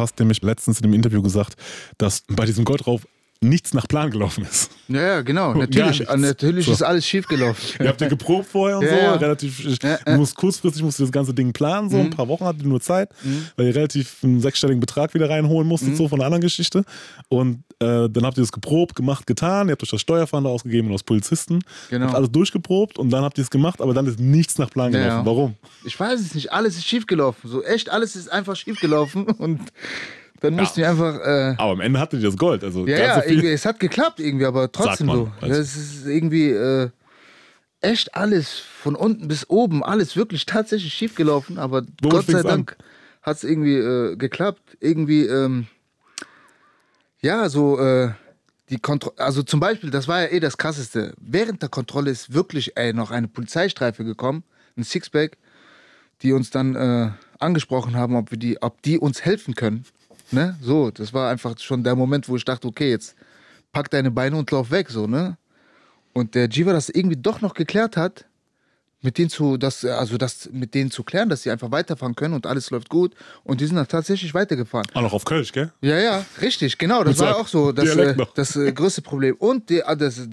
hast nämlich letztens in dem Interview gesagt, dass bei diesem Goldrauf nichts nach Plan gelaufen ist. Ja, ja genau. Natürlich, natürlich so. ist alles schief gelaufen. Ihr habt ja geprobt vorher und ja, so. Ja. Relativ, ja, ja. kurzfristig musst du das ganze Ding planen. So mhm. ein paar Wochen hattet ihr nur Zeit, mhm. weil ihr relativ einen sechsstelligen Betrag wieder reinholen musstet, mhm. so von einer anderen Geschichte. Und äh, dann habt ihr das geprobt, gemacht, getan. Ihr habt euch das Steuerfahnder ausgegeben und aus Polizisten. Genau. Habt alles durchgeprobt und dann habt ihr es gemacht, aber dann ist nichts nach Plan gelaufen. Warum? Ich weiß es nicht. Alles ist schief gelaufen. So echt, alles ist einfach schief gelaufen. Und dann ja. mussten wir einfach. Äh, aber am Ende hatte die das Gold. Also ja, ja so irgendwie, es hat geklappt irgendwie, aber trotzdem so. Also. Das ist irgendwie äh, echt alles von unten bis oben, alles wirklich tatsächlich schief gelaufen, aber Wo Gott sei Dank hat es irgendwie äh, geklappt. Irgendwie, ähm, ja, so. Äh, die Kontrolle, also zum Beispiel, das war ja eh das Krasseste. Während der Kontrolle ist wirklich ey, noch eine Polizeistreife gekommen, ein Sixpack, die uns dann äh, angesprochen haben, ob, wir die, ob die uns helfen können. Ne? So, das war einfach schon der Moment, wo ich dachte, okay, jetzt pack deine Beine und lauf weg, so, ne? Und der Jiva das irgendwie doch noch geklärt hat, mit denen zu, das, also das mit denen zu klären, dass sie einfach weiterfahren können und alles läuft gut. Und die sind dann tatsächlich weitergefahren. Auch noch auf Kölsch, gell? Ja, ja, richtig, genau. Das war auch so das, äh, das äh, größte Problem. Und die, ah, das, das,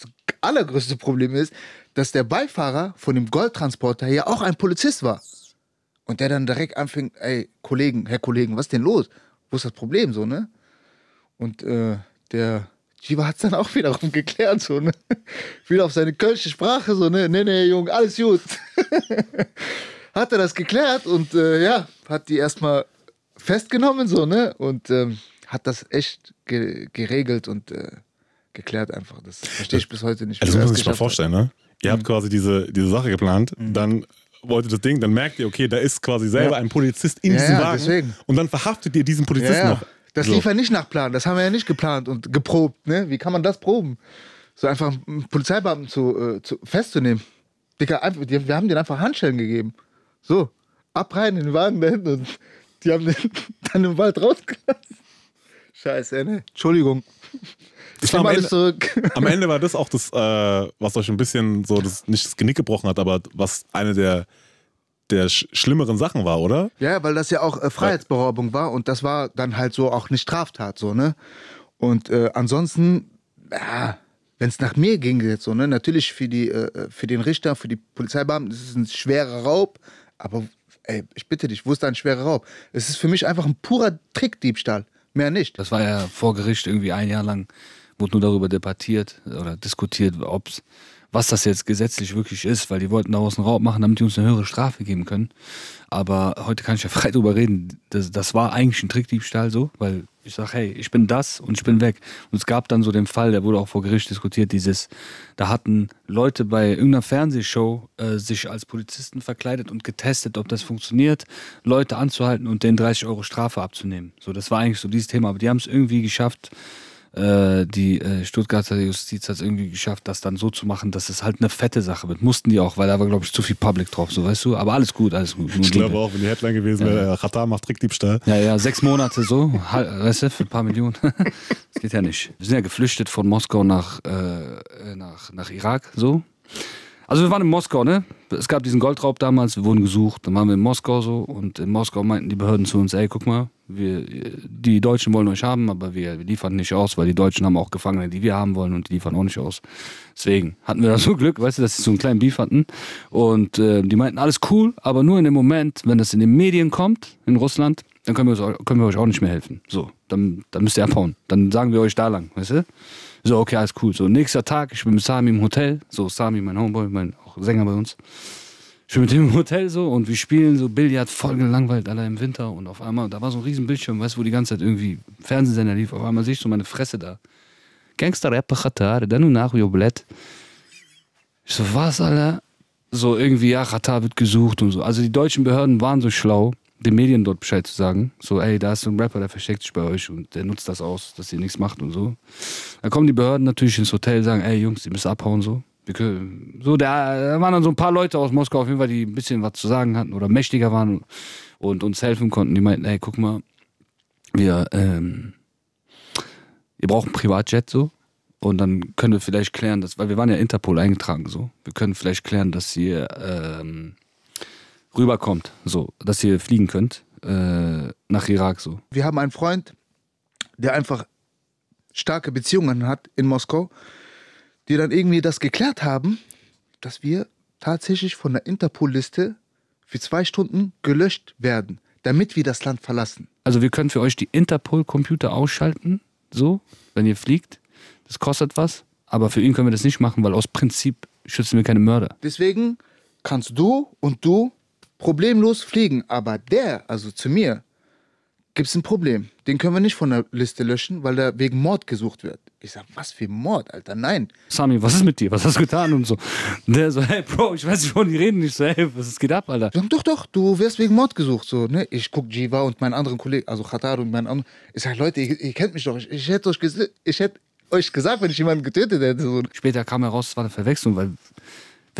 das allergrößte Problem ist, dass der Beifahrer von dem Goldtransporter ja auch ein Polizist war. Und der dann direkt anfing, ey, Kollegen, Herr Kollegen, was ist denn los? wo ist das Problem so, ne? Und äh, der Jiva hat es dann auch wiederum geklärt, so, ne? Wieder auf seine kölsche Sprache, so, ne? Nee, nee, Junge, alles gut. hat er das geklärt und äh, ja, hat die erstmal festgenommen, so, ne? Und ähm, hat das echt ge geregelt und äh, geklärt einfach. Das verstehe ich bis heute nicht. Also muss man sich mal vorstellen, hat. ne? Ihr mhm. habt quasi diese, diese Sache geplant, mhm. dann wollte das Ding, dann merkt ihr, okay, da ist quasi selber ja. ein Polizist in ja, diesem Wagen. Deswegen. Und dann verhaftet ihr diesen Polizisten noch. Das so. lief ja nicht nach Plan, das haben wir ja nicht geplant und geprobt. Ne? Wie kann man das proben? So einfach einen Polizeibeamten zu, äh, zu festzunehmen. Dicker, wir haben denen einfach Handschellen gegeben. So, ab rein in den Wagen da hinten und die haben den dann im Wald rausgelassen. Scheiße, ne? Entschuldigung. Ich nehme alles zurück. Am Ende war das auch das, äh, was euch ein bisschen so, das, nicht das Genick gebrochen hat, aber was eine der, der sch schlimmeren Sachen war, oder? Ja, weil das ja auch äh, Freiheitsberaubung war und das war dann halt so auch nicht Straftat, so, ne? Und äh, ansonsten, ja, wenn es nach mir ging jetzt so, ne? Natürlich für, die, äh, äh, für den Richter, für die Polizeibeamten, das ist ein schwerer Raub, aber ey, ich bitte dich, wo ist da ein schwerer Raub? Es ist für mich einfach ein purer Trickdiebstahl. Mehr nicht. Das war ja vor Gericht irgendwie ein Jahr lang wurde nur darüber debattiert oder diskutiert, ob's, was das jetzt gesetzlich wirklich ist, weil die wollten daraus einen Raub machen, damit die uns eine höhere Strafe geben können. Aber heute kann ich ja frei darüber reden. Das, das war eigentlich ein Trickdiebstahl so, weil ich sage, hey, ich bin das und ich bin weg. Und es gab dann so den Fall, der wurde auch vor Gericht diskutiert, dieses, da hatten Leute bei irgendeiner Fernsehshow äh, sich als Polizisten verkleidet und getestet, ob das funktioniert, Leute anzuhalten und denen 30 Euro Strafe abzunehmen. So, das war eigentlich so dieses Thema. Aber die haben es irgendwie geschafft, äh, die äh, Stuttgarter Justiz hat es irgendwie geschafft, das dann so zu machen, dass es halt eine fette Sache wird. Mussten die auch, weil da war, glaube ich, zu viel Public drauf, so weißt du. Aber alles gut, alles gut. Ich glaube auch, wenn die Headline gewesen ja. wäre, Qatar macht Trickdiebstahl. Ja, ja, sechs Monate so, weißt du, für ein paar Millionen. das geht ja nicht. Wir sind ja geflüchtet von Moskau nach, äh, nach, nach Irak, so. Also wir waren in Moskau, ne? Es gab diesen Goldraub damals, wir wurden gesucht, dann waren wir in Moskau so und in Moskau meinten die Behörden zu uns, ey, guck mal, wir, die Deutschen wollen euch haben, aber wir, wir liefern nicht aus, weil die Deutschen haben auch Gefangene, die wir haben wollen und die liefern auch nicht aus. Deswegen hatten wir da so Glück, weißt du, dass sie so einen kleinen Beef hatten und äh, die meinten, alles cool, aber nur in dem Moment, wenn das in den Medien kommt, in Russland, dann können wir, können wir euch auch nicht mehr helfen. So, dann, dann müsst ihr abhauen. Dann sagen wir euch da lang, weißt du? So, okay, alles cool. So, nächster Tag, ich bin mit Sami im Hotel. So, Sami, mein Homeboy, mein auch Sänger bei uns. Ich bin mit dem im Hotel so und wir spielen so Billard, voll gelangweilt, alle im Winter. Und auf einmal, da war so ein Riesenbildschirm, weißt du, wo die ganze Zeit irgendwie Fernsehsender lief. Auf einmal sehe ich so meine Fresse da. Gangster-Rapper Qatar, dann und nach Joblett. Ich so, was, Alter? So irgendwie, ja, Qatar wird gesucht und so. Also die deutschen Behörden waren so schlau den Medien dort Bescheid zu sagen. So, ey, da ist so ein Rapper, der versteckt sich bei euch und der nutzt das aus, dass ihr nichts macht und so. Dann kommen die Behörden natürlich ins Hotel, sagen, ey Jungs, ihr müsst abhauen so. So, da waren dann so ein paar Leute aus Moskau auf jeden Fall, die ein bisschen was zu sagen hatten oder mächtiger waren und uns helfen konnten. Die meinten, ey, guck mal, wir, ähm, ihr braucht ein Privatjet so und dann können wir vielleicht klären, dass, weil wir waren ja Interpol eingetragen so, wir können vielleicht klären, dass ihr, ähm, rüberkommt, so, dass ihr fliegen könnt äh, nach Irak so. Wir haben einen Freund, der einfach starke Beziehungen hat in Moskau, die dann irgendwie das geklärt haben, dass wir tatsächlich von der Interpol-Liste für zwei Stunden gelöscht werden, damit wir das Land verlassen. Also wir können für euch die Interpol-Computer ausschalten, so, wenn ihr fliegt. Das kostet was, aber für ihn können wir das nicht machen, weil aus Prinzip schützen wir keine Mörder. Deswegen kannst du und du problemlos fliegen. Aber der, also zu mir, gibt es ein Problem. Den können wir nicht von der Liste löschen, weil er wegen Mord gesucht wird. Ich sag, was für Mord, Alter, nein. Sami, was ist mit dir? Was hast du getan und so? Und der so, hey Bro, ich weiß nicht, wovon die reden. Ich so, hey, was geht ab, Alter? Sag, doch, doch, du wirst wegen Mord gesucht. So, ne? Ich guck Jiva und meinen anderen Kollegen, also Khatar und meinen anderen. Ich sag, Leute, ihr, ihr kennt mich doch. Ich, ich hätte euch, ich hätte euch gesagt, wenn ich jemanden getötet hätte. So. Später kam heraus, es war eine Verwechslung, weil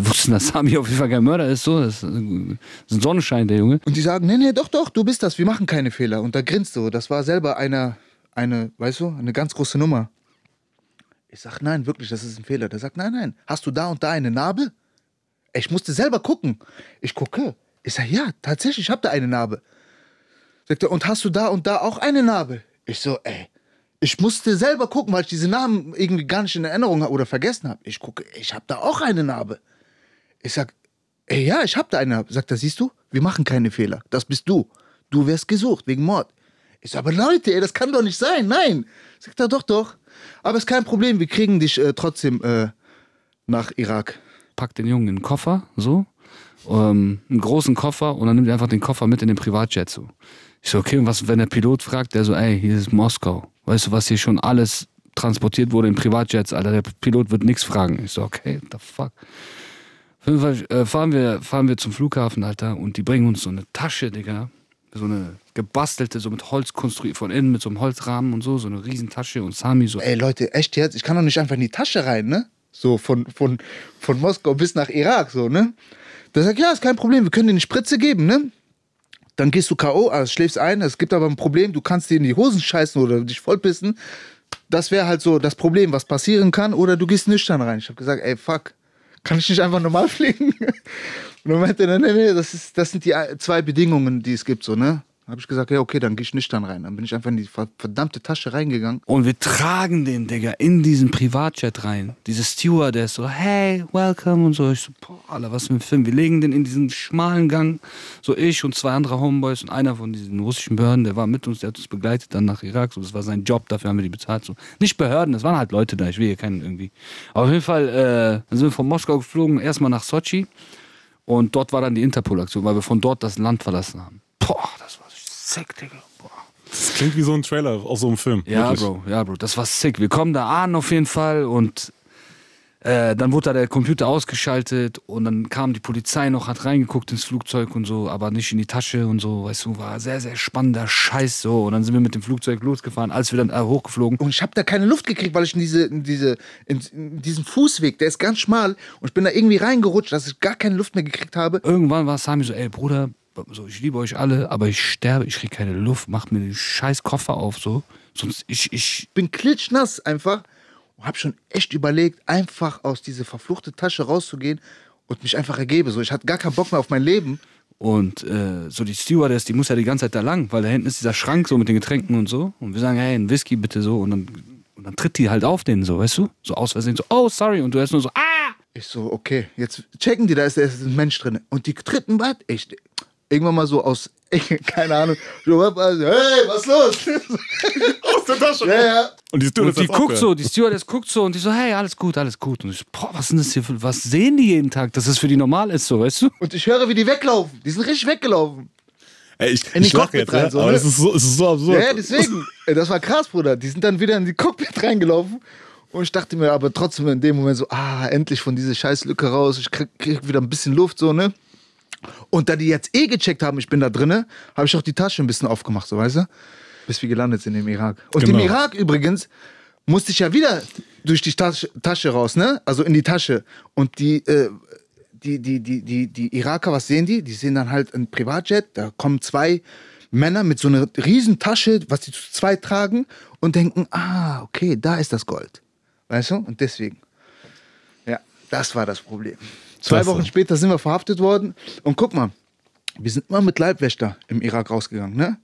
wir wussten, dass Sami auf jeden Fall kein Mörder ist. So, das ist ein Sonnenschein, der Junge. Und die sagen, nee, nee, doch, doch, du bist das, wir machen keine Fehler. Und da grinst du. Das war selber eine, eine, weißt du, eine ganz große Nummer. Ich sag, nein, wirklich, das ist ein Fehler. Der sagt, nein, nein, hast du da und da eine Narbe? Ich musste selber gucken. Ich gucke. Ich sag, ja, tatsächlich, ich hab da eine Narbe. Sagt er, und hast du da und da auch eine Narbe? Ich so, ey, ich musste selber gucken, weil ich diese Namen irgendwie gar nicht in Erinnerung habe oder vergessen habe. Ich gucke, ich habe da auch eine Narbe. Ich sag, ey, ja, ich hab da eine. Sagt er, siehst du, wir machen keine Fehler. Das bist du. Du wirst gesucht wegen Mord. Ich sag, aber Leute, ey, das kann doch nicht sein. Nein. Sagt er, doch, doch. Aber ist kein Problem, wir kriegen dich äh, trotzdem äh, nach Irak. Pack den Jungen in den Koffer, so, ähm, einen großen Koffer und dann nimmt er einfach den Koffer mit in den Privatjet so. Ich so, okay, und was, wenn der Pilot fragt, der so, ey, hier ist Moskau. Weißt du, was hier schon alles transportiert wurde in Privatjets, Alter, der Pilot wird nichts fragen. Ich so, okay, what the fuck. Äh, fahren wir, fahren wir zum Flughafen, Alter, und die bringen uns so eine Tasche, Digga. So eine gebastelte, so mit Holz konstruiert, von innen mit so einem Holzrahmen und so, so eine Riesentasche und Sami so. Ey Leute, echt jetzt? Ich kann doch nicht einfach in die Tasche rein, ne? So von, von, von Moskau bis nach Irak, so, ne? Der sagt, ja, ist kein Problem, wir können dir eine Spritze geben, ne? Dann gehst du K.O., also schläfst ein, es gibt aber ein Problem, du kannst dir in die Hosen scheißen oder dich vollpissen. Das wäre halt so das Problem, was passieren kann, oder du gehst nüchtern rein. Ich habe gesagt, ey, fuck, kann ich nicht einfach normal fliegen? Und dann meinte er, nee, nee, das, ist, das sind die äh, zwei Bedingungen, die es gibt, so, ne? Habe ich gesagt, ja, okay, dann gehe ich nicht dann rein. Dann bin ich einfach in die verdammte Tasche reingegangen. Und wir tragen den, Digga, in diesen Privatjet rein. Diese Stewardess, so, hey, welcome und so. Ich so, boah, Alter, was für ein Film. Wir legen den in diesen schmalen Gang. So ich und zwei andere Homeboys und einer von diesen russischen Behörden, der war mit uns, der hat uns begleitet dann nach Irak. So, das war sein Job, dafür haben wir die bezahlt. So. Nicht Behörden, das waren halt Leute da, ich will hier keinen irgendwie. auf jeden Fall äh, dann sind wir von Moskau geflogen, erstmal nach Sochi. Und dort war dann die Interpol-Aktion, weil wir von dort das Land verlassen haben. Boah, sick, Digga. Boah. Das klingt wie so ein Trailer aus so einem Film. Ja, wirklich. Bro, ja, Bro, das war sick. Wir kommen da an auf jeden Fall und äh, dann wurde da der Computer ausgeschaltet und dann kam die Polizei noch, hat reingeguckt ins Flugzeug und so, aber nicht in die Tasche und so, weißt du, war sehr, sehr spannender Scheiß so. Und dann sind wir mit dem Flugzeug losgefahren, als wir dann äh, hochgeflogen. Und ich habe da keine Luft gekriegt, weil ich in, diese, in, diese, in, in diesen Fußweg, der ist ganz schmal und ich bin da irgendwie reingerutscht, dass ich gar keine Luft mehr gekriegt habe. Irgendwann war Sami so, ey Bruder, so, ich liebe euch alle, aber ich sterbe, ich kriege keine Luft, mach mir den scheiß Koffer auf, so. Sonst ich, ich. Bin klitschnass einfach und habe schon echt überlegt, einfach aus dieser verfluchte Tasche rauszugehen und mich einfach ergebe. So, ich hatte gar keinen Bock mehr auf mein Leben. Und äh, so die Stewardess, die muss ja die ganze Zeit da lang, weil da hinten ist dieser Schrank so mit den Getränken und so. Und wir sagen, hey, ein Whisky bitte so. Und dann, und dann tritt die halt auf den so, weißt du? So aus Versehen so, oh, sorry. Und du hast nur so, ah! Ich so, okay, jetzt checken die, da ist, da ist ein Mensch drin. Und die tritt ein Bad. Ich, irgendwann mal so aus, keine Ahnung, so, also, hey, was los? aus der Tasche. Ja, ja. Und die, und die guckt so, die Stewardess guckt so und die so, hey, alles gut, alles gut. Und ich so, boah, was sind das hier für, was sehen die jeden Tag, dass das für die normal ist, so, weißt du? Und ich höre, wie die weglaufen. Die sind richtig weggelaufen. Ey, ich, in ich lache jetzt, ne? rein, so, aber ne? das ist, so, das ist so absurd. Ja, deswegen. Das war krass, Bruder. Die sind dann wieder in die Cockpit reingelaufen. Und ich dachte mir aber trotzdem in dem Moment so, ah, endlich von dieser scheiß Lücke raus. Ich krieg, krieg wieder ein bisschen Luft, so, ne? Und da die jetzt eh gecheckt haben, ich bin da drinne, habe ich auch die Tasche ein bisschen aufgemacht, so weißt du? Bis wir gelandet sind im Irak. Und genau. im Irak übrigens musste ich ja wieder durch die Tasche, Tasche raus, ne? Also in die Tasche. Und die, äh, die, die, die, die, die Iraker, was sehen die? Die sehen dann halt ein Privatjet, da kommen zwei Männer mit so einer riesen Tasche, was die zu zweit tragen und denken, ah, okay, da ist das Gold. Weißt du? Und deswegen. Ja, das war das Problem. Zwei Wochen später sind wir verhaftet worden. Und guck mal, wir sind immer mit Leibwächter im Irak rausgegangen, ne?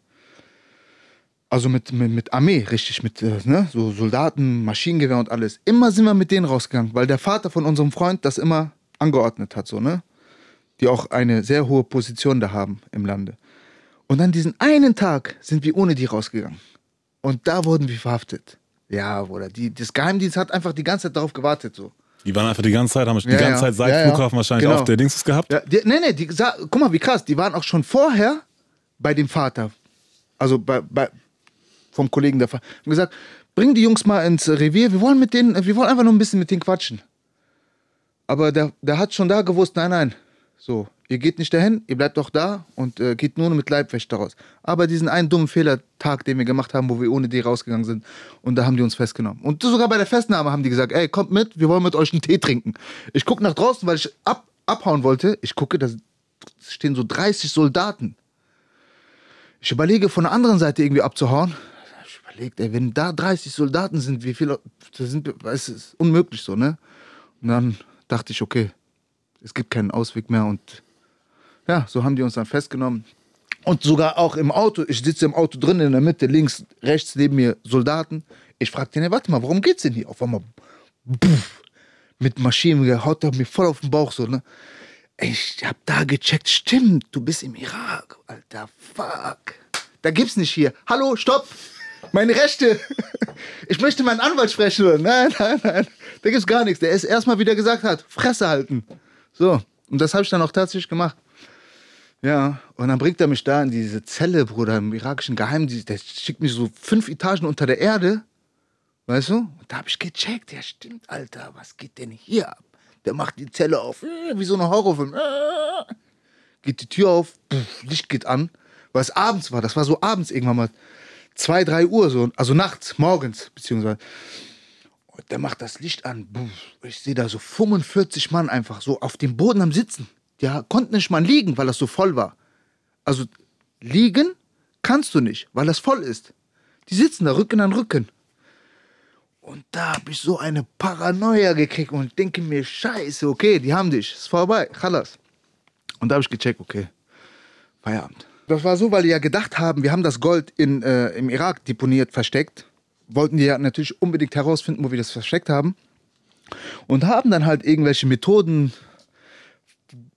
Also mit, mit, mit Armee, richtig, mit äh, ne? so Soldaten, Maschinengewehr und alles. Immer sind wir mit denen rausgegangen, weil der Vater von unserem Freund das immer angeordnet hat, so, ne? Die auch eine sehr hohe Position da haben im Lande. Und an diesen einen Tag sind wir ohne die rausgegangen. Und da wurden wir verhaftet. Ja, Bruder, die, das Geheimdienst hat einfach die ganze Zeit darauf gewartet, so. Die waren einfach die ganze Zeit, haben die ganze ja. Zeit seit ja, Flughafen wahrscheinlich genau. auf der Dings gehabt. Ja, die, nee, nee, die, guck mal, wie krass, die waren auch schon vorher bei dem Vater. Also bei, bei vom Kollegen der Vater. Und gesagt, bring die Jungs mal ins Revier, wir wollen mit denen, wir wollen einfach nur ein bisschen mit denen quatschen. Aber der, der hat schon da gewusst, nein, nein. So ihr geht nicht dahin, ihr bleibt doch da und äh, geht nur mit Leibwächter raus. Aber diesen einen dummen Fehlertag, den wir gemacht haben, wo wir ohne die rausgegangen sind, und da haben die uns festgenommen. Und sogar bei der Festnahme haben die gesagt, ey, kommt mit, wir wollen mit euch einen Tee trinken. Ich gucke nach draußen, weil ich ab, abhauen wollte. Ich gucke, da stehen so 30 Soldaten. Ich überlege, von der anderen Seite irgendwie abzuhauen. Ich überlege, ey, wenn da 30 Soldaten sind, wie viele, das sind, es ist unmöglich so, ne? Und dann dachte ich, okay, es gibt keinen Ausweg mehr und ja, so haben die uns dann festgenommen. Und sogar auch im Auto, ich sitze im Auto drin in der Mitte, links, rechts neben mir Soldaten. Ich frage den, hey, warte mal, warum geht's denn hier? Auf einmal, buff, mit Maschinen, haut er mir voll auf den Bauch so, ne? Ich hab da gecheckt, stimmt, du bist im Irak, alter Fuck. Da gibt's nicht hier. Hallo, stopp, meine Rechte. Ich möchte meinen Anwalt sprechen. Nein, nein, nein, da gibt's gar nichts. Der ist erstmal wieder gesagt hat, Fresse halten. So, und das habe ich dann auch tatsächlich gemacht. Ja, und dann bringt er mich da in diese Zelle, Bruder, im irakischen Geheimdienst. Der schickt mich so fünf Etagen unter der Erde, weißt du? Und da habe ich gecheckt, ja stimmt, Alter, was geht denn hier ab? Der macht die Zelle auf, äh, wie so ein Horrorfilm. Äh, geht die Tür auf, Licht geht an. weil es abends war, das war so abends irgendwann mal. zwei drei Uhr, so, also nachts, morgens, beziehungsweise. Und der macht das Licht an. Ich sehe da so 45 Mann einfach so auf dem Boden am Sitzen die konnten nicht mal liegen, weil das so voll war. Also liegen kannst du nicht, weil das voll ist. Die sitzen da Rücken an Rücken. Und da habe ich so eine Paranoia gekriegt und denke mir, scheiße, okay, die haben dich, ist vorbei, Chalas. Und da habe ich gecheckt, okay, Feierabend. Das war so, weil die ja gedacht haben, wir haben das Gold in, äh, im Irak deponiert, versteckt. Wollten die ja natürlich unbedingt herausfinden, wo wir das versteckt haben. Und haben dann halt irgendwelche Methoden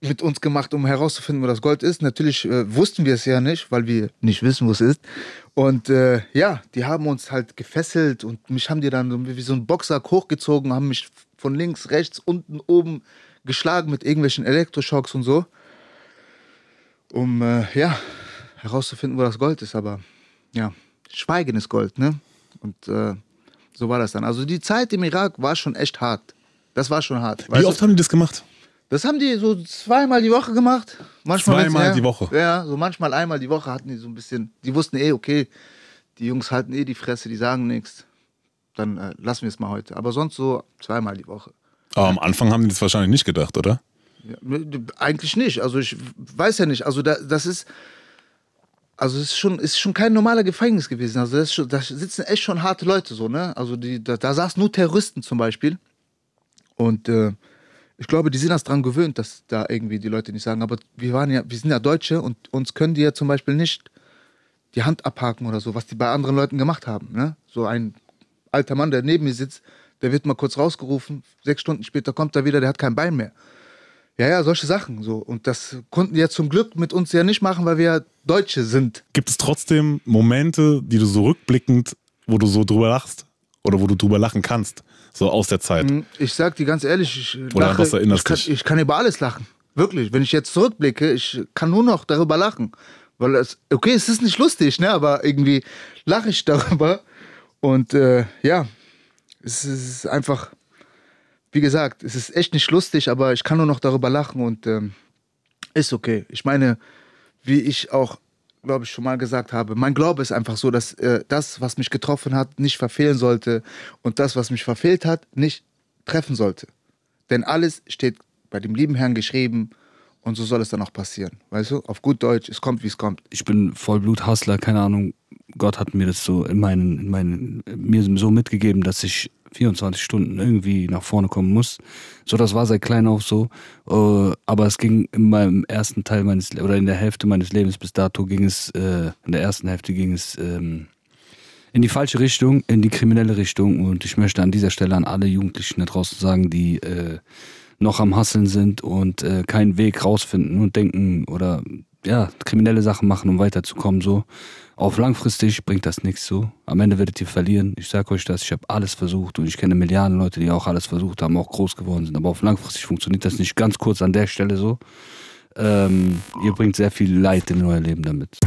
mit uns gemacht, um herauszufinden, wo das Gold ist. Natürlich äh, wussten wir es ja nicht, weil wir nicht wissen, wo es ist. Und äh, ja, die haben uns halt gefesselt und mich haben die dann wie so einen Boxsack hochgezogen, haben mich von links, rechts, unten, oben geschlagen mit irgendwelchen Elektroschocks und so, um äh, ja herauszufinden, wo das Gold ist. Aber ja, Schweigen ist Gold, ne? Und äh, so war das dann. Also die Zeit im Irak war schon echt hart. Das war schon hart. Wie oft du? haben die das gemacht? Das haben die so zweimal die Woche gemacht. Manchmal zweimal die Woche. Ja, so manchmal einmal die Woche hatten die so ein bisschen. Die wussten eh, okay, die Jungs halten eh die Fresse, die sagen nichts. Dann äh, lassen wir es mal heute. Aber sonst so zweimal die Woche. Aber am Anfang haben die das wahrscheinlich nicht gedacht, oder? Ja, ne, eigentlich nicht. Also ich weiß ja nicht. Also da, das ist. Also es ist schon, ist schon kein normaler Gefängnis gewesen. Also das schon, da sitzen echt schon harte Leute so, ne? Also die, da, da saßen nur Terroristen zum Beispiel. Und äh, ich glaube, die sind das dran gewöhnt, dass da irgendwie die Leute nicht sagen. Aber wir waren ja, wir sind ja Deutsche und uns können die ja zum Beispiel nicht die Hand abhaken oder so, was die bei anderen Leuten gemacht haben. Ne? So ein alter Mann, der neben mir sitzt, der wird mal kurz rausgerufen, sechs Stunden später kommt er wieder, der hat kein Bein mehr. Ja, ja, solche Sachen so. Und das konnten die ja zum Glück mit uns ja nicht machen, weil wir ja Deutsche sind. Gibt es trotzdem Momente, die du so rückblickend, wo du so drüber lachst? Oder wo du drüber lachen kannst, so aus der Zeit. Hm, ich sag dir ganz ehrlich, ich, Oder lache, was erinnerst ich, kann, dich? ich kann über alles lachen. Wirklich, wenn ich jetzt zurückblicke, ich kann nur noch darüber lachen. Weil es, okay, es ist nicht lustig, ne? aber irgendwie lache ich darüber. Und äh, ja, es ist einfach, wie gesagt, es ist echt nicht lustig, aber ich kann nur noch darüber lachen und ähm, ist okay. Ich meine, wie ich auch glaube ich, schon mal gesagt habe, mein Glaube ist einfach so, dass äh, das, was mich getroffen hat, nicht verfehlen sollte und das, was mich verfehlt hat, nicht treffen sollte. Denn alles steht bei dem lieben Herrn geschrieben und so soll es dann auch passieren. Weißt du, auf gut Deutsch, es kommt, wie es kommt. Ich bin vollblut keine Ahnung. Gott hat mir das so in meinen, in meinen, mir so mitgegeben, dass ich 24 Stunden irgendwie nach vorne kommen muss. So, das war seit klein auf so. Äh, aber es ging in meinem ersten Teil meines oder in der Hälfte meines Lebens bis dato ging es, äh, in der ersten Hälfte ging es ähm, in die falsche Richtung, in die kriminelle Richtung. Und ich möchte an dieser Stelle an alle Jugendlichen da draußen sagen, die äh, noch am Hasseln sind und äh, keinen Weg rausfinden und denken oder ja, kriminelle Sachen machen, um weiterzukommen. So. Auf langfristig bringt das nichts so. Am Ende werdet ihr verlieren. Ich sage euch das, ich habe alles versucht und ich kenne Milliarden Leute, die auch alles versucht haben, auch groß geworden sind. Aber auf langfristig funktioniert das nicht. Ganz kurz an der Stelle so. Ähm, ihr bringt sehr viel Leid in euer Leben damit.